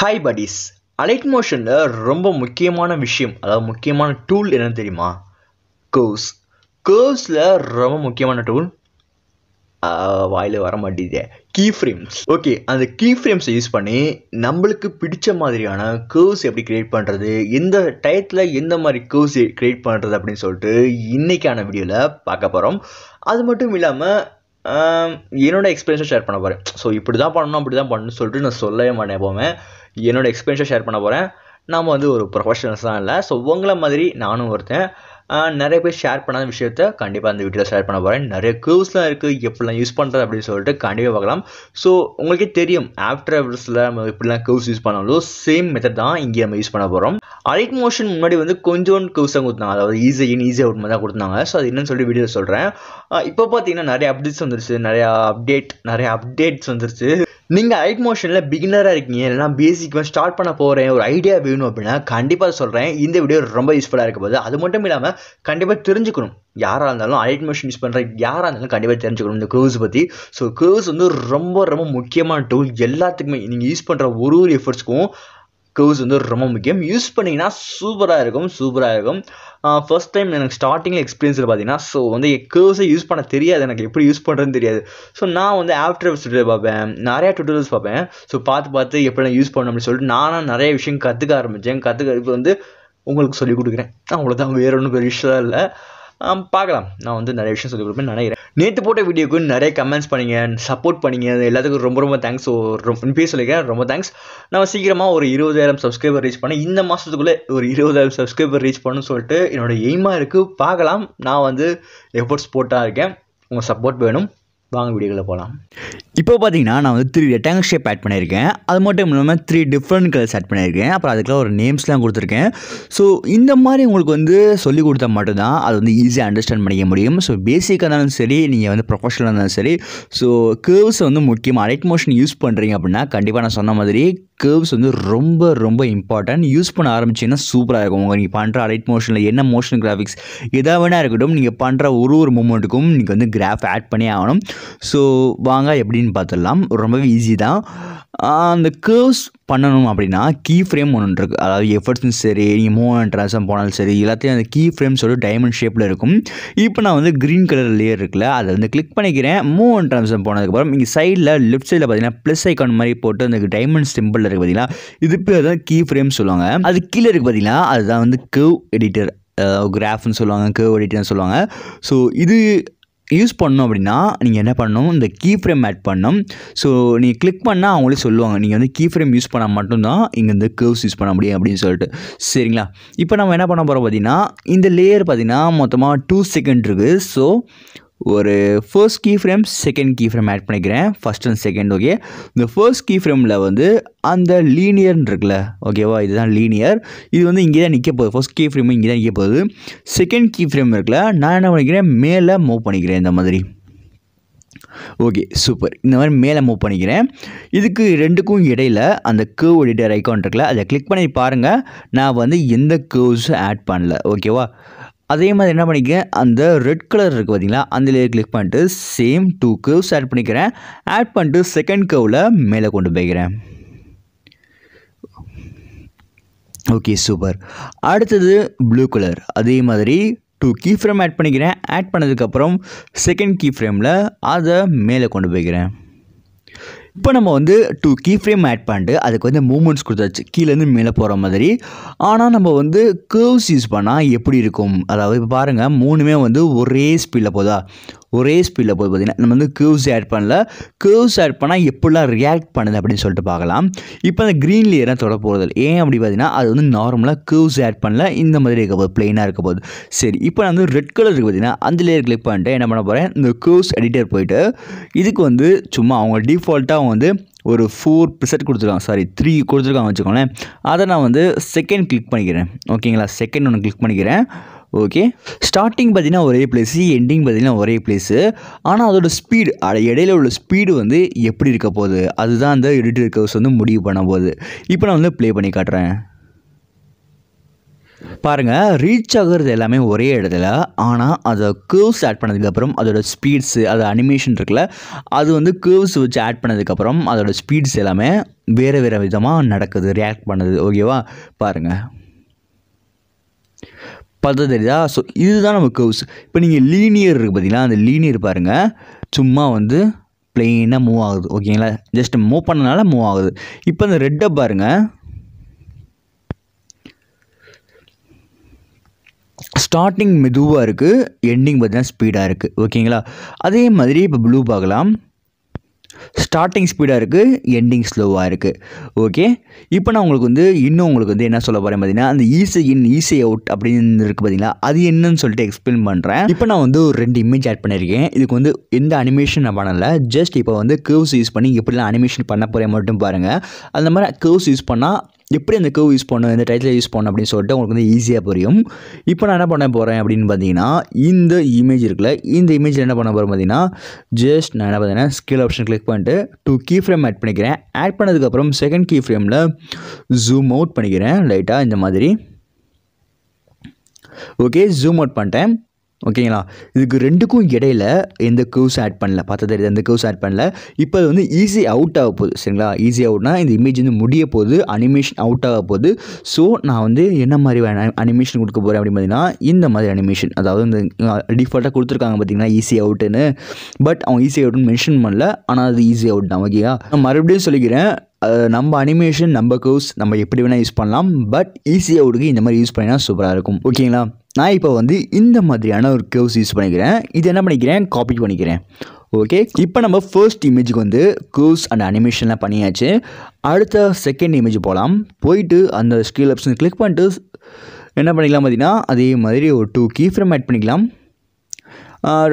hi buddies allied மோஷனில் ரொம்ப முக்கியமான விஷயம் அதாவது முக்கியமான டூல் என்னன்னு தெரியுமா கர்வ்ஸ் கர்வ்ஸில் ரொம்ப முக்கியமான டூல் வாயில் வர மாட்டேங்குது கீ ஃப்ரேம்ஸ் ஓகே அந்த கீ ஃப்ரேம்ஸை யூஸ் பண்ணி நம்மளுக்கு பிடிச்ச மாதிரியான கேர்வ்ஸ் எப்படி கிரியேட் பண்ணுறது எந்த டயத்தில் எந்த மாதிரி கேர்வ்ஸ் க்ரியேட் பண்ணுறது அப்படின்னு சொல்லிட்டு இன்றைக்கான வீடியோவில் பார்க்க போகிறோம் அது மட்டும் இல்லாமல் என்னோடய எக்ஸ்பீரியன்ஸை ஷேர் பண்ண போகிறேன் ஸோ இப்படி தான் பண்ணணும் அப்படி தான் பண்ணணும் சொல்லிட்டு நான் சொல்லவே மாட்டேன் எப்போவுமே என்னோடய எக்ஸ்பீரியன்ஸை ஷேர் பண்ண போகிறேன் நாம் வந்து ஒரு ப்ரொஃபஷனல்ஸ் தான் இல்லை ஸோ உங்களை மாதிரி நானும் ஒருத்தன் நிறைய பேர் ஷேர் பண்ணாத விஷயத்த கண்டிப்பாக அந்த வீடியோவில் ஷேர் பண்ண போகிறேன் நிறைய க்ளூஸ்லாம் இருக்குது எப்படிலாம் யூஸ் பண்ணுறது அப்படின்னு சொல்லிட்டு கண்டிப்பாக பார்க்கலாம் ஸோ உங்களுக்கே தெரியும் ஆஃப்டர் அவர்ஸில் நம்ம எப்படிலாம் க்ரூவ்ஸ் யூஸ் பண்ணாலும் சேம் மெத்தட் தான் இங்கே நம்ம யூஸ் பண்ண போகிறோம் அலைட் மோஷன் முன்னாடி வந்து கொஞ்சோண்டு க்ளூஸ் தான் கொடுத்தாங்க அதாவது ஈஸியாக ஈஸியாக ஒரு மாதிரி தான் கொடுத்தாங்க ஸோ அது என்னன்னு சொல்லி வீடியோ சொல்கிறேன் இப்போ பார்த்தீங்கன்னா நிறைய அப்டேட்ஸ் வந்துருச்சு நிறையா அப்டேட் நிறைய அப்டேட்ஸ் வந்துருச்சு நீங்கள் ஐட் மோஷனில் பிகினராக இருக்கீங்க இல்லைனா வந்து ஸ்டார்ட் பண்ண போகிறேன் ஒரு ஐடியா வேணும் அப்படின்னா கண்டிப்பாக சொல்கிறேன் இந்த வீடியோ ரொம்ப யூஸ்ஃபுல்லாக இருக்க போது அது மட்டும் இல்லாமல் கண்டிப்பாக தெரிஞ்சுக்கணும் யாராக இருந்தாலும் ஐட் மோஷன் யூஸ் பண்ணுற யாராக இருந்தாலும் கண்டிப்பாக தெரிஞ்சுக்கணும் இந்த க்ரூஸ் பற்றி ஸோ க்ரூஸ் வந்து ரொம்ப ரொம்ப முக்கியமான டூல் எல்லாத்துக்குமே நீங்கள் யூஸ் பண்ணுற ஒரு ஒரு எஃபர்ட்ஸ்க்கும் க்ளூஸ் வந்து ரொம்ப முக்கியம் யூஸ் பண்ணிங்கன்னா சூப்பராக இருக்கும் சூப்பராக இருக்கும் ஃபஸ்ட் டைம் எனக்கு ஸ்டார்டிங்கில் எக்ஸ்பீரியன்ஸில் பார்த்தீங்கன்னா ஸோ வந்து க்ளூஸை யூஸ் பண்ண தெரியாது எனக்கு எப்படி யூஸ் பண்ணுறதுன்னு தெரியாது ஸோ நான் வந்து ஆஃப்டர் ஸ்டூடியோ பார்ப்பேன் நிறையா டூட்டோரியல்ஸ் பார்ப்பேன் ஸோ பார்த்து பார்த்து எப்படிலாம் யூஸ் பண்ணணும் அப்படின்னு சொல்லிட்டு நானும் நிறைய விஷயம் கற்றுக்க ஆரம்பித்தேன் கற்றுக்க இப்போ வந்து உங்களுக்கு சொல்லிக் கொடுக்குறேன் அவ்வளோதான் வேறு ஒன்றும் பெரிய விஷயம் இல்லை பார்க்கலாம் நான் வந்து நிறைய விஷயம் சொல்லி கொடுப்பேன் நினைக்கிறேன் நேற்று போட்ட வீடியோக்கு நிறைய கமெண்ட்ஸ் பண்ணிங்க சப்போர்ட் பண்ணிங்க எல்லாத்துக்கும் ரொம்ப ரொம்ப தேங்க்ஸ் ரொம்ப பேர் சொல்லியிருக்கேன் ரொம்ப தேங்க்ஸ் நம்ம சீக்கிரமாக ஒரு இருபதாயிரம் சப்ஸ்கிரைபர் ரீச் பண்ணேன் இந்த மாதத்துக்குள்ளே ஒரு இருபதாயிரம் சப்ஸ்கிரைபர் ரீச் பண்ணுன்னு சொல்லிட்டு என்னோட எய்மாக இருக்குது பார்க்கலாம் நான் வந்து எஃபோர்ட்ஸ் போட்டாக இருக்கேன் உங்கள் சப்போர்ட் வேணும் வாங்க வீடியோவில் போகலாம் இப்போ பார்த்தீங்கன்னா நான் வந்து த்ரீ ரெக்டாங்கல் ஷேப் ஆட் பண்ணியிருக்கேன் அது மட்டும் இல்லாமல் த்ரீ டிஃப்ரெண்ட் கலர்ஸ் ஆட் பண்ணியிருக்கேன் அப்புறம் அதுக்கெல்லாம் ஒரு நேம்ஸ்லாம் கொடுத்துருக்கேன் ஸோ இந்த மாதிரி உங்களுக்கு வந்து சொல்லிக் கொடுத்தா மட்டும்தான் அது வந்து ஈஸியாக அண்டர்ஸ்டாண்ட் பண்ணிக்க முடியும் ஸோ பேசிக்காக இருந்தாலும் சரி நீங்கள் வந்து ப்ரொஃபஷனலாக இருந்தாலும் சரி ஸோ கேர்வ்ஸ் வந்து முக்கியமாக அலைட் மோஷன் யூஸ் பண்ணுறீங்க அப்படின்னா கண்டிப்பாக நான் சொன்ன மாதிரி கேர்வ்ஸ் வந்து ரொம்ப ரொம்ப இம்பார்ட்டன்ட் யூஸ் பண்ண ஆரம்பிச்சிங்கன்னா சூப்பராக இருக்கும் உங்கள் நீங்கள் பண்ணுற அலைட் மோஷனில் என்ன மோஷன் கிராஃபிக்ஸ் எதாக வேணா இருக்கட்டும் நீங்கள் பண்ணுற ஒரு ஒரு மூமெண்ட்டுக்கும் நீங்கள் வந்து கிராஃப் ஆட் பண்ணி ஆகணும் ஸோ வாங்க எப்படி அப்படின்னு பார்த்துடலாம் ரொம்பவே ஈஸி தான் அந்த கேர்வ்ஸ் பண்ணணும் அப்படின்னா கீ ஃப்ரேம் ஒன்று இருக்குது அதாவது எஃபர்ட்ஸும் சரி நீங்கள் மூவ் ட்ரான்ஸ்ஃபார்ம் போனாலும் சரி எல்லாத்தையும் அந்த கீ ஃப்ரேம் சொல்லி டைமண்ட் ஷேப்பில் இருக்கும் இப்போ நான் வந்து க்ரீன் கலர் லேயர் இருக்குல்ல அதை வந்து கிளிக் பண்ணிக்கிறேன் மூவ் அண்ட் ட்ரான்ஸ்ஃபார்ம் போனதுக்கப்புறம் இங்கே சைடில் லெஃப்ட் சைடில் பார்த்தீங்கன்னா ப்ளஸ் ஐக்கான் மாதிரி போட்டு அந்த டைமண்ட் சிம்பிள் இருக்குது பார்த்தீங்கன்னா இது பேர் தான் கீ ஃப்ரேம் சொல்லுவாங்க அது கீழே இருக்குது பார்த்தீங்கன்னா அதுதான் வந்து கேவ் எடிட்டர் கிராஃப்னு சொல்லுவாங்க கேவ் எடிட்டர்னு சொல்லுவாங்க ஸோ இது யூஸ் பண்ணணும் அப்படின்னா நீங்கள் என்ன பண்ணணும் இந்த கீ ஃப்ரேம் ஆட் பண்ணணும் ஸோ நீங்கள் கிளிக் பண்ணால் அவங்களே சொல்லுவாங்க நீங்கள் வந்து கீ ஃப்ரேம் யூஸ் பண்ணால் மட்டும்தான் இங்கே இந்த கேர்வ்ஸ் யூஸ் பண்ண முடியும் அப்படின்னு சொல்லிட்டு சரிங்களா இப்போ நம்ம என்ன பண்ண போகிறோம் பார்த்தீங்கன்னா இந்த லேயர் பார்த்திங்கன்னா மொத்தமாக டூ செகண்ட் இருக்குது ஸோ ஒரு first key frame second key frame add பண்ணிக்கிறேன் ஃபஸ்ட் அண்ட் செகண்ட் ஓகே இந்த ஃபர்ஸ்ட் கீ ஃப்ரேமில் வந்து அந்த லீனியர்னு இருக்குல்ல ஓகேவா இதுதான் லீனியர் இது வந்து இங்கே தான் நிற்க போகுது ஃபர்ஸ்ட் கீ ஃப்ரேம் இங்கே தான் நிற்க போகுது செகண்ட் கீ ஃப்ரேம் இருக்குல்ல நான் என்ன பண்ணிக்கிறேன் மேலே மூவ் பண்ணிக்கிறேன் இந்த மாதிரி ஓகே சூப்பர் இந்த மாதிரி மேலே மூவ் பண்ணிக்கிறேன் இதுக்கு ரெண்டுக்கும் இடையில் அந்த கேவ் எடிட்டர் ஐக்கான் இருக்குல்ல அதை கிளிக் பண்ணி பாருங்கள் நான் வந்து எந்த கேவ்ஸும் ஆட் பண்ணல ஓகேவா அதே மாதிரி என்ன பண்ணிக்க அந்த ரெட் கலர் இருக்குது பார்த்தீங்களா அந்த லேயர் கிளிக் பண்ணிட்டு சேம் டூ கேவ்ஸ் ஆட் பண்ணிக்கிறேன் ஆட் பண்ணிட்டு செகண்ட் கேவில் மேலே கொண்டு போய்க்கிறேன் ஓகே சூப்பர் அடுத்தது ப்ளூ கலர் அதே மாதிரி டூ கீ ஃப்ரேம் ஆட் பண்ணிக்கிறேன் ஆட் பண்ணதுக்கப்புறம் செகண்ட் கீ ஃப்ரேமில் அதை மேலே கொண்டு போய்க்கிறேன் இப்போ நம்ம வந்து டூ கீ ஃப்ரேம் ஆட் பண்ணிட்டு அதுக்கு வந்து மூமெண்ட்ஸ் கொடுத்தாச்சு கீழேருந்து மேலே போகிற மாதிரி ஆனால் நம்ம வந்து கேர்வ்ஸ் யூஸ் பண்ணால் எப்படி இருக்கும் அதாவது இப்போ பாருங்கள் மூணுமே வந்து ஒரே ஸ்பீடில் போதா ஒரே ஸ்பீடில் போய் பார்த்திங்கன்னா நம்ம வந்து க்யூஸ் ஆட் பண்ணல க்யூஸ் ஆட் பண்ணால் எப்படிலாம் ரியாக்ட் பண்ணுது அப்படின்னு சொல்லிட்டு பார்க்கலாம் இப்போ அந்த க்ரீன் தான் தொட போகிறது ஏன் அப்படி பார்த்தீங்கன்னா அது வந்து நார்மலாக க்யூஸ் ஆட் பண்ணல இந்த மாதிரி இருக்க போது ப்ளெயினாக இருக்க போது சரி இப்போ நான் வந்து ரெட் கலர் இருக்குது பார்த்தீங்கன்னா அந்த லேயர் கிளிக் பண்ணிட்டு என்ன பண்ண போகிறேன் இந்த க்யூஸ் எடிட்டர் போயிட்டு இதுக்கு வந்து சும்மா அவங்க டிஃபால்ட்டாக அவங்க வந்து ஒரு ஃபோர் ப்ரிசெட் கொடுத்துருக்காங்க சாரி த்ரீ கொடுத்துருக்காங்க வச்சுக்கோங்களேன் அதை நான் வந்து செகண்ட் கிளிக் பண்ணிக்கிறேன் ஓகேங்களா செகண்ட் ஒன்று கிளிக் பண்ணிக்கிறேன் ஓகே ஸ்டார்டிங் பார்த்திங்கன்னா ஒரே பிளேஸு எண்டிங் பார்த்திங்கன்னா ஒரே பிளேஸு ஆனால் அதோடய ஸ்பீடு இடையில உள்ள ஸ்பீடு வந்து எப்படி இருக்க போகுது அதுதான் அந்த எடிட்டர் கர்வ்ஸ் வந்து முடிவு பண்ண போகுது இப்போ நான் வந்து ப்ளே பண்ணி காட்டுறேன் பாருங்கள் ரீச் ஆகிறது எல்லாமே ஒரே இடத்துல ஆனால் அதை கேர்வ்ஸ் ஆட் பண்ணதுக்கப்புறம் அதோடய ஸ்பீட்ஸு அது அனிமேஷன் இருக்குல்ல அது வந்து கேர்வ்ஸ் வச்சு ஆட் பண்ணதுக்கப்புறம் அதோடய ஸ்பீட்ஸ் எல்லாமே வேறு வேறு விதமாக நடக்குது ரியாக்ட் பண்ணுது ஓகேவா பாருங்கள் பார்த்தது தெரியுதா ஸோ இதுதான் நம்ம கர்வ்ஸ் இப்போ நீங்கள் லீனியர் இருக்குது பார்த்தீங்களா அந்த லீனியர் பாருங்கள் சும்மா வந்து பிளெயினாக மூவ் ஆகுது ஓகேங்களா ஜஸ்ட் மூவ் பண்ணனால மூவ் ஆகுது இப்போ அந்த ரெட்டை பாருங்கள் ஸ்டார்டிங் மெதுவாக இருக்குது எண்டிங் பார்த்தீங்கன்னா ஸ்பீடாக இருக்குது ஓகேங்களா அதே மாதிரி இப்போ ப்ளூ பார்க்கலாம் ஸ்டார்டிங் ஸ்பீடாக இருக்குது எண்டிங் ஸ்லோவாக இருக்குது ஓகே இப்போ நான் உங்களுக்கு வந்து இன்னும் உங்களுக்கு வந்து என்ன சொல்ல போகிறேன் பார்த்தீங்கன்னா அந்த ஈஸி இன் ஈஸி அவுட் அப்படின்னு இருக்குது பார்த்தீங்களா அது என்னன்னு சொல்லிட்டு எக்ஸ்பிளைன் பண்ணுறேன் இப்போ நான் வந்து ஒரு ரெண்டு இமேஜ் ஆட் பண்ணியிருக்கேன் இதுக்கு வந்து எந்த அனிமேஷன் நான் பண்ணலை ஜஸ்ட் இப்போ வந்து கேர்வ்ஸ் யூஸ் பண்ணி எப்படிலாம் அனிமேஷன் பண்ண போகிறேன் மட்டும் பாருங்கள் அந்த மாதிரி கேர்வ்ஸ் யூஸ் பண்ணால் எப்படி அந்த கேவ் யூஸ் பண்ணணும் இந்த டைட்டில் யூஸ் பண்ணணும் அப்படின்னு சொல்லிட்டு உங்களுக்கு வந்து ஈஸியாக புரியும் இப்போ நான் என்ன பண்ண போகிறேன் அப்படின்னு பார்த்தீங்கன்னா இந்த இமேஜ் இருக்குல்ல இந்த இமேஜில் என்ன பண்ண போகிறேன் பார்த்தீங்கன்னா ஜஸ்ட் நான் என்ன பார்த்தீங்கன்னா ஸ்கில் ஆப்ஷன் கிளிக் பண்ணிட்டு டூ கீ ஃப்ரேம் ஆட் பண்ணிக்கிறேன் ஆட் பண்ணதுக்கப்புறம் செகண்ட் கீ ஃப்ரேமில் ஜூம் அவுட் பண்ணிக்கிறேன் லைட்டாக இந்த மாதிரி ஓகே ஜூம் அவுட் பண்ணிட்டேன் ஓகேங்களா இதுக்கு ரெண்டுக்கும் இடையில எந்த க்யூஸ் ஆட் பண்ணல பார்த்தா தெரியுது எந்த க்யூஸ் ஆட் பண்ணல இப்போ அது வந்து ஈஸி அவுட் ஆக போகுது சரிங்களா ஈஸி அவுட்னா இந்த இமேஜ் வந்து முடிய போகுது அனிமேஷன் அவுட் ஆக போகுது ஸோ நான் வந்து என்ன மாதிரி அனிமேஷன் கொடுக்க போகிறேன் அப்படின்னு பார்த்தீங்கன்னா இந்த மாதிரி அனிமேஷன் அதாவது இந்த டிஃபால்ட்டாக கொடுத்துருக்காங்க பார்த்தீங்கன்னா ஈஸி அவுட்டுன்னு பட் அவங்க ஈஸி அவுட்னு மென்ஷன் பண்ணல ஆனால் அது ஈஸி அவுட் தான் ஓகேயா நான் மறுபடியும் சொல்லிக்கிறேன் நம்ம அனிமேஷன் நம்ம கர்வ்ஸ் நம்ம எப்படி வேணால் யூஸ் பண்ணலாம் பட் ஈஸியாக அவுட்டுக்கு இந்த மாதிரி யூஸ் பண்ணினா சூப்பராக இருக்கும் ஓகேங்களா நான் இப்போ வந்து இந்த மாதிரியான ஒரு கேவ்ஸ் யூஸ் பண்ணிக்கிறேன் இது என்ன பண்ணிக்கிறேன் காப்பி பண்ணிக்கிறேன் ஓகே இப்போ நம்ம ஃபர்ஸ்ட் இமேஜுக்கு வந்து கூவ்ஸ் அண்ட் அனிமேஷன்லாம் பண்ணியாச்சு அடுத்த செகண்ட் இமேஜ் போகலாம் போயிட்டு அந்த ஸ்கில் ஆப்ஷன் கிளிக் பண்ணிட்டு என்ன பண்ணிக்கலாம் பார்த்தீங்கன்னா அதே மாதிரி ஒரு டூ கீ ஃப்ரேம் ஆட் பண்ணிக்கலாம்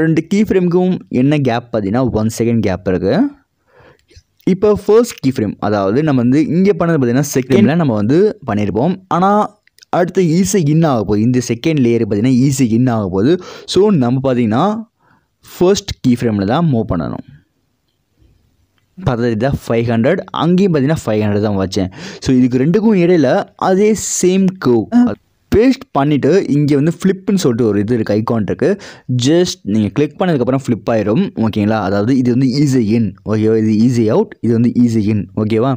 ரெண்டு கீ ஃப்ரேமுக்கும் என்ன கேப் பார்த்தீங்கன்னா ஒன் செகண்ட் கேப் இருக்குது இப்போ ஃபர்ஸ்ட் கீ ஃப்ரேம் அதாவது நம்ம வந்து இங்கே பண்ணது பார்த்திங்கன்னா செகண்டில் நம்ம வந்து பண்ணியிருப்போம் ஆனால் அடுத்து ஈஸி இன் ஆக போகுது இந்த செகண்ட் லேயர் பார்த்திங்கன்னா ஈஸி இன் ஆக போகுது ஸோ நம்ம பார்த்திங்கன்னா ஃபர்ஸ்ட் கீ ஃப்ரேமில் தான் மூவ் பண்ணணும் பார்த்தது தான் ஃபைவ் ஹண்ட்ரட் அங்கேயும் பார்த்தீங்கன்னா ஃபைவ் ஹண்ட்ரட் தான் வச்சேன் ஸோ இதுக்கு ரெண்டுக்கும் இடையில் அதே சேம் கோ பேஸ்ட் பண்ணிவிட்டு இங்கே வந்து ஃப்ளிப்புன்னு சொல்லிட்டு ஒரு இது இருக்குது ஐக்கான் இருக்குது ஜஸ்ட் நீங்கள் கிளிக் பண்ணதுக்கப்புறம் ஃப்ளிப் ஆயிடும் ஓகேங்களா அதாவது இது வந்து ஈஸி இன் ஓகேவா இது ஈஸி அவுட் இது வந்து ஈஸி இன் ஓகேவா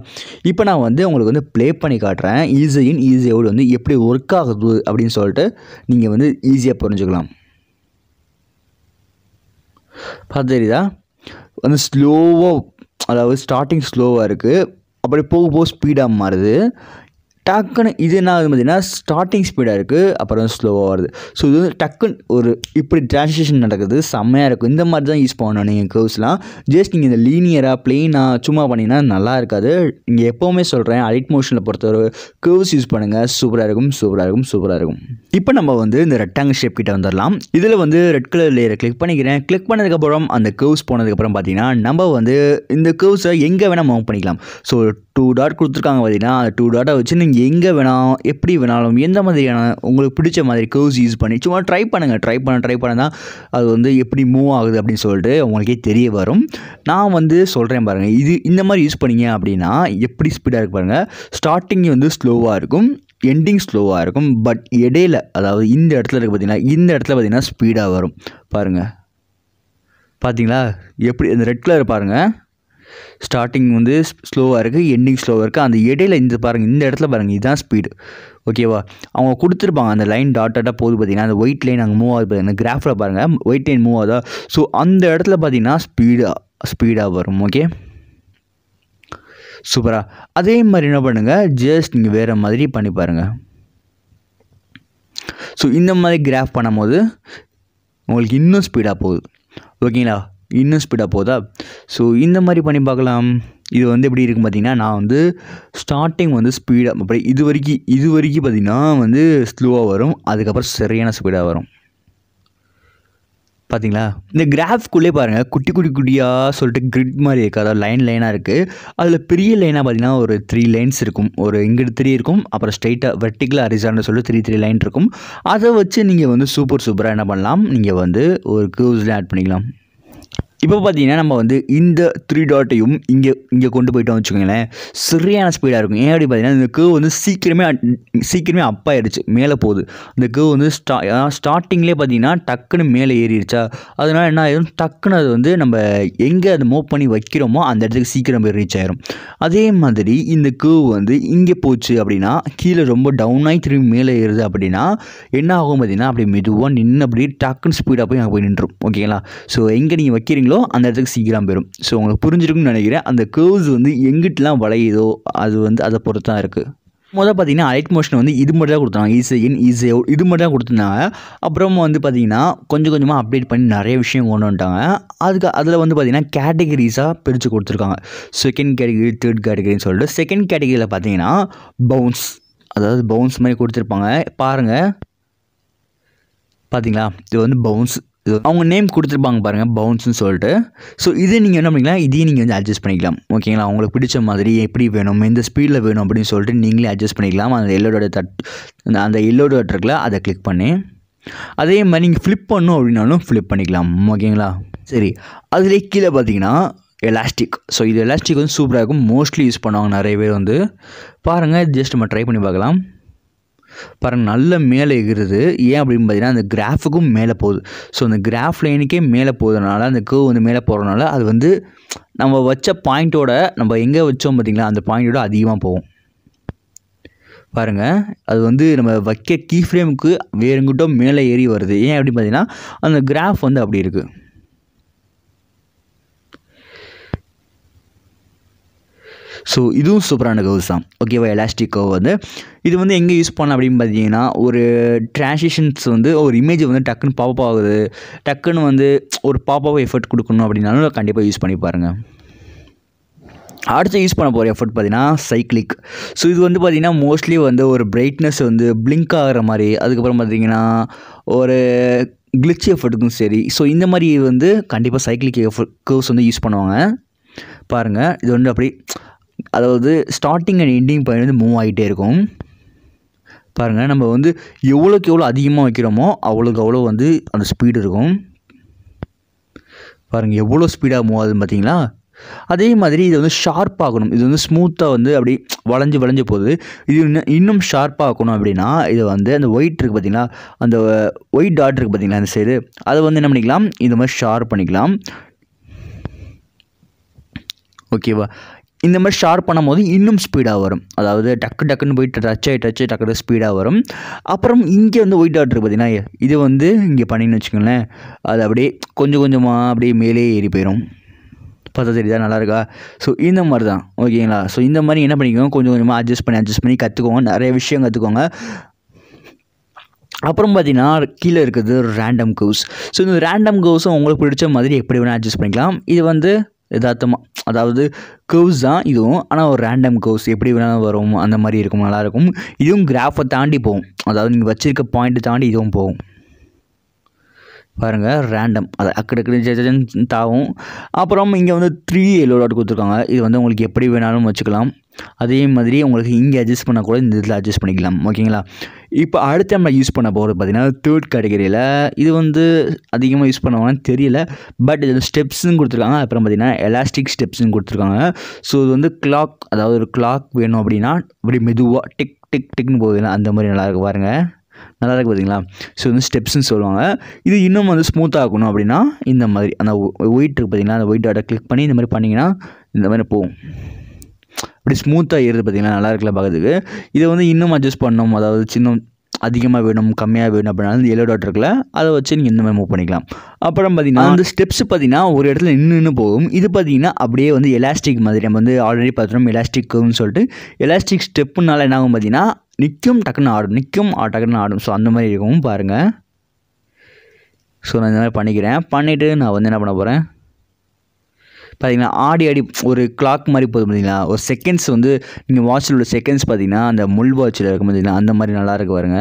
இப்போ நான் வந்து உங்களுக்கு வந்து ப்ளே பண்ணி காட்டுறேன் ஈஸி இன் ஈஸி அவுட் வந்து எப்படி ஒர்க் ஆகுது அப்படின்னு சொல்லிட்டு நீங்கள் வந்து ஈஸியாக புரிஞ்சுக்கலாம் பார்த்து தெரியுதா வந்து ஸ்லோவாக அதாவது ஸ்டார்டிங் ஸ்லோவாக இருக்குது அப்படி போக போக ஸ்பீடாக மாறுது டக்குன்னு இது என்ன ஆகுது பார்த்தீங்கன்னா ஸ்டார்டிங் ஸ்பீடாக இருக்குது அப்புறம் ஸ்லோவாக வருது ஸோ இது வந்து டக்குன்னு ஒரு இப்படி ட்ரான்ஸ்லேஷன் நடக்குது செம்மையாக இருக்கும் இந்த மாதிரி தான் யூஸ் பண்ணணும் நீங்கள் கேர்வ்ஸ்லாம் ஜஸ்ட் நீங்கள் இந்த லீனியராக ப்ளெயினாக சும்மா பண்ணிங்கன்னா நல்லா இருக்காது நீங்கள் எப்போவுமே சொல்கிறேன் அலிட் மோஷனில் பொறுத்தவரை கேர்வ்ஸ் யூஸ் பண்ணுங்கள் சூப்பராக இருக்கும் சூப்பராக இருக்கும் சூப்பராக இருக்கும் இப்போ நம்ம வந்து இந்த ரெக்டாங்கிள் ஷேப் கிட்ட வந்துடலாம் இதில் வந்து ரெட் கலர் லேயரை கிளிக் பண்ணிக்கிறேன் கிளிக் பண்ணதுக்கப்புறம் அந்த கேர்வ்ஸ் போனதுக்கப்புறம் பார்த்தீங்கன்னா நம்ம வந்து இந்த கேர்வ்ஸை எங்கே வேணால் மூவ் பண்ணிக்கலாம் ஸோ டூ டாட் கொடுத்துருக்காங்க பார்த்தீங்கன்னா அந்த டூ டாட்டை வச்சு நீங்கள் எங்கே வேணாலும் எப்படி வேணாலும் எந்த மாதிரியான உங்களுக்கு பிடிச்ச மாதிரி கர்வ்ஸ் யூஸ் பண்ணி சும்மா ட்ரை பண்ணுங்கள் ட்ரை பண்ண ட்ரை பண்ண தான் அது வந்து எப்படி மூவ் ஆகுது அப்படின்னு சொல்லிட்டு உங்களுக்கே தெரிய வரும் நான் வந்து சொல்கிறேன் பாருங்கள் இது இந்த மாதிரி யூஸ் பண்ணிங்க அப்படின்னா எப்படி ஸ்பீடாக இருக்கு பாருங்கள் ஸ்டார்டிங் வந்து ஸ்லோவாக இருக்கும் எண்டிங் ஸ்லோவாக இருக்கும் பட் இடையில அதாவது இந்த இடத்துல இருக்குது பார்த்திங்கன்னா இந்த இடத்துல பார்த்திங்கன்னா ஸ்பீடாக வரும் பாருங்கள் பார்த்தீங்களா எப்படி இந்த ரெட் கலர் பாருங்கள் ஸ்டார்டிங் வந்து ஸ்லோவாக இருக்குது எண்டிங் ஸ்லோவாக இருக்குது அந்த இடையில இந்த பாருங்கள் இந்த இடத்துல பாருங்கள் இதுதான் ஸ்பீடு ஓகேவா அவங்க கொடுத்துருப்பாங்க அந்த லைன் டாட் டாட்டாக போகுது பார்த்தீங்கன்னா அந்த ஒயிட் லைன் அங்கே மூவ் ஆகுது பார்த்தீங்கன்னா கிராஃபில் பாருங்கள் ஒயிட் லைன் மூவ் ஆகுதா ஸோ அந்த இடத்துல பார்த்தீங்கன்னா ஸ்பீடாக ஸ்பீடாக வரும் ஓகே சூப்பராக அதே மாதிரி என்ன பண்ணுங்கள் ஜஸ்ட் நீங்கள் வேறு மாதிரி பண்ணி பாருங்கள் ஸோ இந்த மாதிரி கிராஃப் பண்ணும்போது உங்களுக்கு இன்னும் ஸ்பீடாக போகுது ஓகேங்களா இன்னும் ஸ்பீடாக போதா ஸோ இந்த மாதிரி பண்ணி பார்க்கலாம் இது வந்து எப்படி இருக்குது பார்த்திங்கன்னா நான் வந்து ஸ்டார்டிங் வந்து ஸ்பீடாக அப்படி இது வரைக்கும் இது வரைக்கும் பார்த்திங்கன்னா வந்து ஸ்லோவாக வரும் அதுக்கப்புறம் சரியான ஸ்பீடாக வரும் பார்த்தீங்களா இந்த கிராஃப்குள்ளே பாருங்கள் குட்டி குட்டி குட்டியாக சொல்லிட்டு கிரிட் மாதிரி இருக்குது அதாவது லைன் லைனாக இருக்குது அதில் பெரிய லைனாக பார்த்திங்கன்னா ஒரு த்ரீ லைன்ஸ் இருக்கும் ஒரு இங்கிட்டு த்ரீ இருக்கும் அப்புறம் ஸ்ட்ரைட்டாக வெர்டிகலாக அரிசான்னு சொல்லிட்டு த்ரீ த்ரீ லைன் இருக்கும் அதை வச்சு நீங்கள் வந்து சூப்பர் சூப்பராக என்ன பண்ணலாம் நீங்கள் வந்து ஒரு க்யூஸில் ஆட் பண்ணிக்கலாம் இப்போ பார்த்தீங்கன்னா நம்ம வந்து இந்த த்ரீ டாட்டையும் இங்கே இங்கே கொண்டு போயிட்டோம் வச்சுக்கோங்களேன் சரியான ஸ்பீடாக இருக்கும் ஏன் அப்படி பார்த்தீங்கன்னா இந்த கேவ் வந்து சீக்கிரமே சீக்கிரமே அப் மேலே போகுது இந்த கேவ் வந்து ஸ்டா ஸ்டார்டிங்லேயே பார்த்தீங்கன்னா டக்குன்னு மேலே ஏறிடுச்சா அதனால் என்ன ஆயிரும் டக்குன்னு அது வந்து நம்ம எங்கே அதை மூவ் பண்ணி வைக்கிறோமோ அந்த இடத்துக்கு சீக்கிரம் போய் ரீச் ஆயிரும் அதே மாதிரி இந்த கேவ் வந்து இங்கே போச்சு அப்படின்னா கீழே ரொம்ப டவுனாகி திரும்பி மேலே ஏறுது அப்படின்னா என்ன ஆகும் பார்த்தீங்கன்னா அப்படி மெதுவாக நின்று அப்படி டக்குன்னு ஸ்பீடாக போய் அங்கே போய் நின்றுடும் ஓகேங்களா ஸோ எங்கே நீங்கள் வைக்கிறீங்களோ போகிறீங்களோ அந்த இடத்துக்கு சீக்கிரம் போயிடும் ஸோ உங்களுக்கு புரிஞ்சிருக்குன்னு நினைக்கிறேன் அந்த கேர்வ்ஸ் வந்து எங்கிட்டலாம் வளையுதோ அது வந்து அதை பொறுத்து தான் இருக்குது முதல் பார்த்தீங்கன்னா அலைட் மோஷன் வந்து இது மட்டும் தான் கொடுத்தாங்க ஈஸி இன் ஈஸி அவுட் இது மட்டும் தான் கொடுத்துருந்தாங்க அப்புறம் வந்து பார்த்திங்கன்னா கொஞ்சம் கொஞ்சமாக அப்டேட் பண்ணி நிறைய விஷயம் கொண்டு வந்துட்டாங்க அதுக்கு அதில் வந்து பார்த்திங்கன்னா கேட்டகரிஸாக பிரித்து கொடுத்துருக்காங்க செகண்ட் கேட்டகரி தேர்ட் கேட்டகரின்னு சொல்லிட்டு செகண்ட் கேட்டகரியில் பார்த்தீங்கன்னா பவுன்ஸ் அதாவது பவுன்ஸ் மாதிரி கொடுத்துருப்பாங்க பாருங்கள் பார்த்தீங்களா இது வந்து பவுன்ஸ் அவங்க நேம் கொடுத்துருப்பாங்க பாருங்கள் பவுன்ஸ்னு சொல்லிட்டு ஸோ இதை நீங்கள் என்ன பண்ணிக்கலாம் இதையும் நீங்கள் வந்து அட்ஜஸ்ட் பண்ணிக்கலாம் ஓகேங்களா உங்களுக்கு பிடிச்ச மாதிரி எப்படி வேணும் எந்த ஸ்பீடில் வேணும் அப்படின்னு சொல்லிட்டு நீங்களே அட்ஜஸ்ட் பண்ணிக்கலாம் அந்த எல்லோட தட் அந்த எல்லோட டாட் இருக்குல்ல அதை கிளிக் பண்ணி அதே மாதிரி நீங்கள் ஃப்ளிப் பண்ணும் அப்படின்னாலும் ஃப்ளிப் பண்ணிக்கலாம் ஓகேங்களா சரி அதிலே கீழே பார்த்தீங்கன்னா எலாஸ்டிக் ஸோ இது எலாஸ்டிக் வந்து சூப்பராக இருக்கும் மோஸ்ட்லி யூஸ் பண்ணுவாங்க நிறைய பேர் வந்து பாருங்கள் ஜஸ்ட் நம்ம ட்ரை பண்ணி பார்க்கலாம் பாருங்கள் நல்ல மேலே இருக்கிறது ஏன் அப்படின்னு பார்த்தீங்கன்னா அந்த கிராஃபுக்கும் மேலே போகுது ஸோ அந்த கிராஃப் லைனுக்கே மேலே போகிறதுனால அந்த கேவ் வந்து மேலே போகிறதுனால அது வந்து நம்ம வச்ச பாயிண்ட்டோட நம்ம எங்கே வச்சோம் பார்த்திங்களா அந்த பாயிண்ட்டோட அதிகமாக போகும் பாருங்கள் அது வந்து நம்ம வைக்க கீ ஃப்ரேமுக்கு வேறுங்கிட்டோ மேலே ஏறி வருது ஏன் அப்படின்னு பார்த்தீங்கன்னா அந்த கிராஃப் வந்து அப்படி இருக்குது ஸோ இதுவும் சூப்பரான கவுஸ் தான் ஓகேவா எலாஸ்டிக் கவ் வந்து இது வந்து எங்கே யூஸ் பண்ணலாம் அப்படின்னு பார்த்தீங்கன்னா ஒரு ட்ரான்ஸிஷன்ஸ் வந்து ஒரு இமேஜ் வந்து டக்குன்னு பாப்பப் ஆகுது டக்குன்னு வந்து ஒரு பாப்பாவை எஃபர்ட் கொடுக்கணும் அப்படின்னாலும் கண்டிப்பாக யூஸ் பண்ணி பாருங்கள் அடுத்து யூஸ் பண்ண போகிற எஃபர்ட் பார்த்தீங்கன்னா சைக்ளிக் ஸோ இது வந்து பார்த்திங்கன்னா மோஸ்ட்லி வந்து ஒரு பிரைட்னஸ் வந்து பிளிங்க் ஆகிற மாதிரி அதுக்கப்புறம் பார்த்திங்கன்னா ஒரு கிளிச் எஃபர்ட்டுக்கும் சரி ஸோ இந்த மாதிரி வந்து கண்டிப்பாக சைக்கிளிக் எஃபர்ட் கர்வ்ஸ் வந்து யூஸ் பண்ணுவாங்க பாருங்கள் இது வந்து அப்படி அதாவது ஸ்டார்டிங் அண்ட் எண்டிங் பாயிண்ட் வந்து மூவ் ஆகிட்டே இருக்கும் பாருங்கள் நம்ம வந்து எவ்வளோக்கு எவ்வளோ அதிகமாக வைக்கிறோமோ அவ்வளோக்கு அவ்வளோ வந்து அந்த ஸ்பீடு இருக்கும் பாருங்கள் எவ்வளோ ஸ்பீடாக மூவ் ஆகுதுன்னு பார்த்தீங்களா அதே மாதிரி இதை வந்து ஷார்ப் ஆகணும் இது வந்து ஸ்மூத்தாக வந்து அப்படி வளைஞ்சு வளைஞ்ச போகுது இது இன்னும் இன்னும் ஷார்ப்பாக ஆக்கணும் அப்படின்னா இதை வந்து அந்த ஒயிட் இருக்குது பார்த்திங்களா அந்த ஒயிட் டாட் இருக்குது பார்த்திங்களா அந்த சைடு அதை வந்து என்ன பண்ணிக்கலாம் இந்த மாதிரி ஷார்ப் பண்ணிக்கலாம் ஓகேவா இந்த மாதிரி ஷார்ப் பண்ணும்போது இன்னும் ஸ்பீடாக வரும் அதாவது டக்கு டக்குன்னு போயிட்டு டச் ஆகி டச் டக்கு ஸ்பீடாக வரும் அப்புறம் இங்கே வந்து ஒயிட் டாட் இருக்குது பார்த்தீங்கன்னா இது வந்து இங்கே பண்ணின்னு வச்சுக்கோங்களேன் அது அப்படியே கொஞ்சம் கொஞ்சமாக அப்படியே மேலே ஏறி போயிடும் பார்த்தா தெரியுதா நல்லா இருக்கா ஸோ இந்த மாதிரி தான் ஓகேங்களா ஸோ இந்த மாதிரி என்ன பண்ணிக்கோங்க கொஞ்சம் கொஞ்சமாக அட்ஜஸ்ட் பண்ணி அட்ஜஸ்ட் பண்ணி கற்றுக்கோங்க நிறைய விஷயம் கற்றுக்கோங்க அப்புறம் பார்த்தீங்கன்னா கீழே ஒரு ரேண்டம் கவுஸ் ஸோ இந்த ரேண்டம் கவுஸும் உங்களுக்கு பிடிச்ச மாதிரி எப்படி வேணால் அட்ஜஸ்ட் பண்ணிக்கலாம் இது வந்து யதார்த்தமாக அதாவது கர்வ்ஸ் தான் இதுவும் ஆனால் ஒரு ரேண்டம் கர்வ்ஸ் எப்படி வேணாலும் வரும் அந்த மாதிரி இருக்கும் நல்லாயிருக்கும் இதுவும் கிராஃபை தாண்டி போகும் அதாவது நீங்கள் வச்சுருக்க பாயிண்ட்டை தாண்டி இதுவும் போகும் பாருங்கள் ரேண்டம் அது அக்கடக்கு தாவும் அப்புறம் இங்கே வந்து த்ரீ எல்லோ டாட் கொடுத்துருக்காங்க இது வந்து உங்களுக்கு எப்படி வேணாலும் வச்சுக்கலாம் அதே மாதிரி உங்களுக்கு இங்கே அட்ஜஸ்ட் பண்ணக்கூட இந்த இதில் அட்ஜஸ்ட் பண்ணிக்கலாம் ஓகேங்களா இப்போ அடுத்து நம்ம யூஸ் பண்ண போகிறது பார்த்திங்கன்னா தேர்ட் கேட்டகரியில் இது வந்து அதிகமாக யூஸ் பண்ணுவாங்கன்னு தெரியல பட் இது ஸ்டெப்ஸுன்னு கொடுத்துருக்காங்க அப்புறம் பார்த்திங்கன்னா எலாஸ்டிக் ஸ்டெப்ஸுன்னு கொடுத்துருக்காங்க ஸோ இது வந்து கிளாக் அதாவது ஒரு கிளாக் வேணும் அப்படின்னா அப்படி மெதுவாக டிக் டிக் டிக்னு போகுதுங்களா அந்த மாதிரி நல்லாயிருக்கு பாருங்கள் நல்லா இருக்குது பார்த்தீங்களா ஸோ வந்து ஸ்டெப்ஸ்னு சொல்லுவாங்க இது இன்னும் வந்து ஸ்மூத்தாக ஆகணும் அப்படின்னா இந்த மாதிரி அந்த ஒயிட் இருக்குது பார்த்தீங்கன்னா அந்த ஒயிட் டாட்டை கிளிக் பண்ணி இந்த மாதிரி பண்ணிங்கன்னா இந்த மாதிரி போகும் அப்படி ஸ்மூத்தாக ஏறுது பார்த்தீங்கன்னா நல்லா இருக்குல்ல பார்க்குறதுக்கு இதை வந்து இன்னும் அட்ஜஸ்ட் பண்ணணும் அதாவது சின்ன அதிகமாக வேணும் கம்மியாக வேணும் அப்படின்னா எல்லோ டாட் இருக்குல்ல அதை வச்சு நீங்கள் இந்த மாதிரி மூவ் பண்ணிக்கலாம் அப்புறம் பார்த்திங்கன்னா அந்த ஸ்டெப்ஸ் பார்த்திங்கன்னா ஒரு இடத்துல நின்று நின்று போகும் இது பார்த்திங்கன்னா அப்படியே வந்து எலாஸ்டிக் மாதிரி நம்ம வந்து ஆல்ரெடி பார்த்துட்டோம் எலாஸ்டிக்குன்னு சொல்லிட்டு எலாஸ்டிக் ஸ்டெப்புனால என்ன ஆகும் பார்த்திங்கன்னா நிற்கும் டக்குன்னு ஆடும் நிற்கும் டக்குன்னு ஆடும் ஸோ அந்த மாதிரி இருக்கும் பாருங்கள் ஸோ நான் இந்த மாதிரி பண்ணிக்கிறேன் பண்ணிவிட்டு நான் வந்து என்ன பண்ண போகிறேன் பார்த்தீங்கன்னா ஆடி ஆடி ஒரு கிளாக் மாதிரி போதும் பார்த்தீங்களா ஒரு செகண்ட்ஸ் வந்து நீங்கள் வாட்சில் உள்ள செகண்ட்ஸ் பார்த்தீங்கன்னா அந்த முள் வாட்சில் இருக்கும் பார்த்தீங்கன்னா அந்த மாதிரி நல்லாயிருக்கு பாருங்க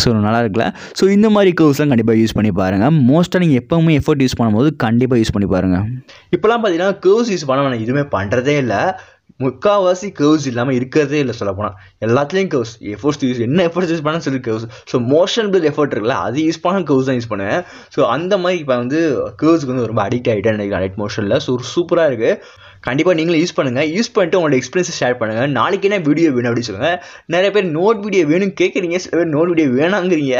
ஸோ நல்லா இருக்குல்ல ஸோ இந்த மாதிரி க்ளூஸ்லாம் கண்டிப்பாக யூஸ் பண்ணி பாருங்கள் மோஸ்ட்டாக நீங்கள் எப்போவுமே எஃபர்ட் யூஸ் பண்ணும்போது கண்டிப்பாக யூஸ் பண்ணி பாருங்கள் இப்போலாம் பார்த்தீங்கன்னா க்ளூஸ் யூஸ் பண்ண நான் எதுவுமே பண்ணுறதே இல்லை முக்கால்வாசி கர்வ்ஸ் இல்லாமல் இருக்கிறதே இல்லை சொல்ல போனால் எல்லாத்துலேயும் கர்வ்ஸ் எஃபோர்ட்ஸ் யூஸ் என்ன எஃபோர்ட்ஸ் யூஸ் பண்ணால் சொல்லி கர்வ்ஸ் ஸோ மோஷன் பில் எஃபோர்ட் இருக்குல்ல அது யூஸ் பண்ண கர்வ்ஸ் தான் யூஸ் பண்ணுவேன் ஸோ அந்த மாதிரி இப்போ வந்து கர்வ்ஸுக்கு வந்து ரொம்ப அடிக்ட் ஆகிட்டேன் நினைக்கிறேன் நைட் மோஷனில் ஸோ சூப்பராக இருக்குது கண்டிப்பாக நீங்களும் யூஸ் பண்ணுங்கள் யூஸ் பண்ணிட்டு உங்களோட எக்ஸ்பீரியன்ஸ் ஷேர் பண்ணுங்கள் நாளைக்கு என்ன வீடியோ வேணும் அப்படின்னு சொல்லுங்கள் நிறைய பேர் நோட் வீடியோ வேணும்னு கேட்குறீங்க சில பேர் நோட் வீடியோ வேணாங்கிறீங்க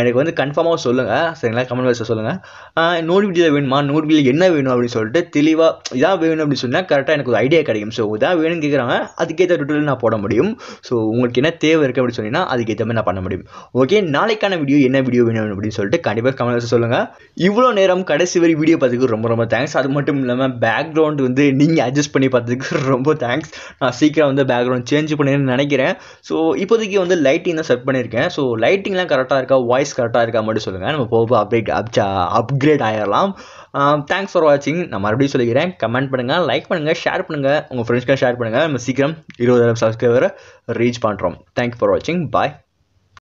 எனக்கு வந்து கன்ஃபார்மாக சொல்லுங்கள் சரிங்களா கமெண்ட் பாக்ஸில் சொல்லுங்கள் வீடியோ வேணுமா நோட்பிடியில் என்ன வேணும் அப்படின்னு சொல்லிட்டு தெளிவாக இதான் வேணும் அப்படின்னு சொன்னால் கரெக்டாக எனக்கு ஒரு ஐடியா கிடைக்கும் ஸோ இதான் வேணும்னு கேட்குறாங்க அதுக்கேற்ற டுட்டோரியல் நான் போட முடியும் ஸோ உங்களுக்கு என்ன தேவை இருக்குது அப்படின்னு சொன்னீங்கன்னா அதுக்கேற்ற மாதிரி நான் பண்ண முடியும் ஓகே நாளைக்கான வீடியோ என்ன வீடியோ வேணும் அப்படின்னு சொல்லிட்டு கண்டிப்பாக கமெண்ட் பாக்ஸில் சொல்லுங்கள் இவ்வளோ நேரம் கடைசி வரை வீடியோ பார்த்துக்கு ரொம்ப ரொம்ப தேங்க்ஸ் அது மட்டும் இல்லாமல் பேக்ரவுண்ட் வந்து நீங்கள் அட்ஜஸ்ட் பண்ணி பார்த்ததுக்கு ரொம்ப தேங்க்ஸ் நான் சீக்கிரம் வந்து பேக்ரவுண்ட் சேஞ்ச் பண்ணுன்னு நினைக்கிறேன் ஸோ இப்போதைக்கு வந்து லைட்டிங் தான் செட் பண்ணியிருக்கேன் ஸோ லைட்டிங்லாம் கரெக்டாக இருக்கா வாய்ஸ் கரெக்டாக இருக்கா மட்டும் சொல்லுங்கள் நம்ம போக அப்டேட் அப்சா அப்கிரேட் ஆகிடலாம் தேங்க்ஸ் ஃபார் வாட்சிங் நான் மறுபடியும் சொல்லிக்கிறேன் கமெண்ட் பண்ணுங்கள் லைக் பண்ணுங்கள் ஷேர் பண்ணுங்கள் உங்கள் ஃப்ரெண்ட்ஸ்க்கு ஷேர் பண்ணுங்கள் நம்ம சீக்கிரம் இருபதாயிரம் சப்ஸ்கிரைபரை ரீச் பண்ணுறோம் தேங்க்யூ ஃபார் வாட்சிங் பாய்